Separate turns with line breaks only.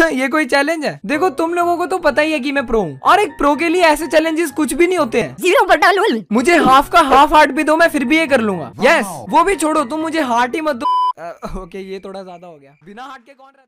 हाँ, ये कोई चैलेंज है देखो तुम लोगों को तो पता ही है कि मैं प्रो हूँ और एक प्रो के लिए ऐसे चैलेंजेस कुछ भी नहीं होते हैं जीरो बटा मुझे हाफ का हाफ हार्ट भी दो मैं फिर भी ये कर लूंगा यस वो भी छोड़ो तुम मुझे हार्ट ही मत
दो ओके ये थोड़ा ज्यादा हो गया बिना हार्ट के कौन रहता